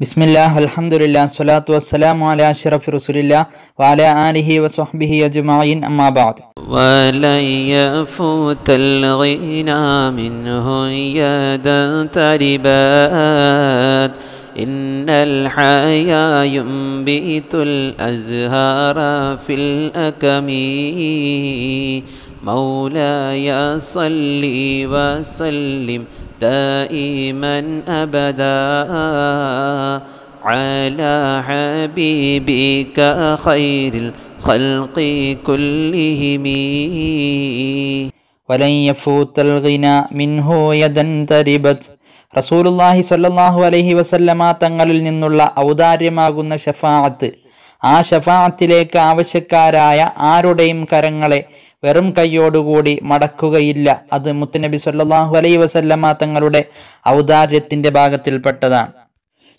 بسم الله الحمد لله الصلاة والسلام على أشرف رسول الله وعلى آله وصحبه أجمعين أما بعد ولن يفوت الغنى منه يدا تربات إن الحياة ينبت الأزهار في الأكم مولاي صلي وسلم دائما أبدا على حبيبك خير الخلق كلهم ولن يفوت الغنى منه يدا تربت റസൂലുല്ലാഹി സ്വല്ലല്ലാഹു അലൈഹി വസല്ലമ തങ്ങളിൽ നിന്നുള്ള ഔദാര്യമാകുന്ന ഷഫാഅത്ത് ആ ഷഫാഅത്തിലേക്ക് ആവശ്യക്കാരായ ആരുടെയും കരങ്ങളെ വെറും കയ്യോടുകൂടി മടക്കുകയില്ല അത് മുത്തുനബി സല്ലാഹു അലൈ വസല്ലമ തങ്ങളുടെ ഔദാര്യത്തിന്റെ ഭാഗത്തിൽപ്പെട്ടതാണ്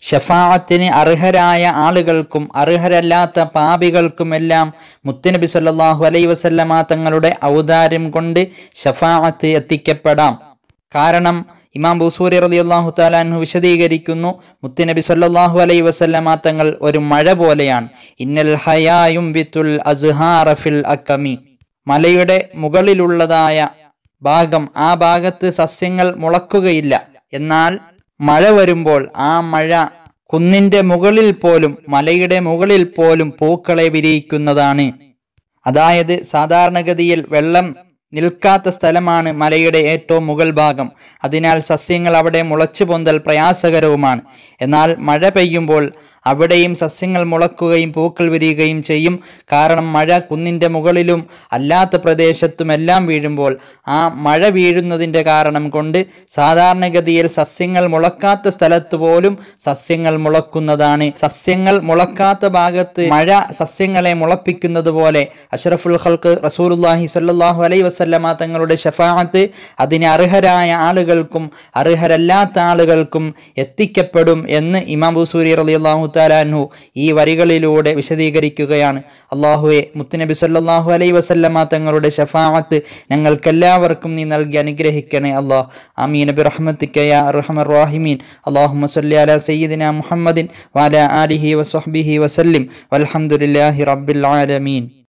ഷഫാഅത്തിന് അർഹരായ ആളുകൾക്കും അർഹരല്ലാത്ത പാപികൾക്കുമെല്ലാം മുത്തനബി സല്ലാഹു അലൈ വസല്ലമ തങ്ങളുടെ ഔദാര്യം കൊണ്ട് ഷഫാഅത്ത് എത്തിക്കപ്പെടാം കാരണം ഇമാം ബൂസൂരി റളിയല്ലാഹു താലാൻഹു വിശദീകരിക്കുന്നു മുത്തനബി സല്ലാഹു അലൈ വസല്ലമ തങ്ങൾ ഒരു മഴ പോലെയാണ് ഇന്നൽ ഹയായും വിത്തുൽ അസ്ഹാറഫിൽ അക്കമി മലയുടെ മുകളിലുള്ളതായ ഭാഗം ആ ഭാഗത്ത് സസ്യങ്ങൾ മുളക്കുകയില്ല എന്നാൽ മഴ വരുമ്പോൾ ആ മഴ കുന്നിന്റെ മുകളിൽ പോലും മലയുടെ മുകളിൽ പോലും പൂക്കളെ വിരിയിക്കുന്നതാണ് അതായത് സാധാരണഗതിയിൽ വെള്ളം നിൽക്കാത്ത സ്ഥലമാണ് മലയുടെ ഏറ്റവും മുകൾ ഭാഗം അതിനാൽ സസ്യങ്ങൾ അവിടെ മുളച്ചു പൊന്തൽ പ്രയാസകരവുമാണ് എന്നാൽ മഴ പെയ്യുമ്പോൾ അവിടെയും സസ്യങ്ങൾ മുളക്കുകയും പൂക്കൾ വിരിയുകയും ചെയ്യും കാരണം മഴ കുന്നിൻ്റെ മുകളിലും അല്ലാത്ത പ്രദേശത്തുമെല്ലാം വീഴുമ്പോൾ ആ മഴ വീഴുന്നതിൻ്റെ കാരണം കൊണ്ട് സാധാരണഗതിയിൽ സസ്യങ്ങൾ മുളക്കാത്ത സ്ഥലത്ത് പോലും സസ്യങ്ങൾ മുളക്കുന്നതാണ് സസ്യങ്ങൾ മുളക്കാത്ത ഭാഗത്ത് മഴ സസ്യങ്ങളെ മുളപ്പിക്കുന്നത് പോലെ അഷറഫുൽ ഹൽക്ക് റസൂലുല്ലാഹി സല്ലാഹു അലൈ വസല്ലമ തങ്ങളുടെ ഷഫാത്ത് അതിന് അർഹരായ ആളുകൾക്കും അർഹരല്ലാത്ത ആളുകൾക്കും എത്തിക്കപ്പെടും എന്ന് ഇമാം ബുസൂരി റളിയല്ലാഹു താലാൻഹു ഈ വരികളിലൂടെ വിശദീകരിക്കുകയാണ് അള്ളാഹുവെ മുത്തുനബി സല്ലാഹു അലൈ വസല്ലമ തങ്ങളുടെ ഷഫാഅത്ത് ഞങ്ങൾക്കെല്ലാവർക്കും നീ നൽകി അനുഗ്രഹിക്കണേ അള്ളാഹ് അമീൻ ബിറഹ്മത്തിക്കയ റഹ്മർ റാഹിമീൻ അള്ളാഹുമ സല്ലി അല സയ്യിദിന മുഹമ്മദിൻ വാല ആലിഹി വസ്ബിഹി വസല്ലിം വലഹമുല്ലാഹി റബ്ബിൽ ആലമീൻ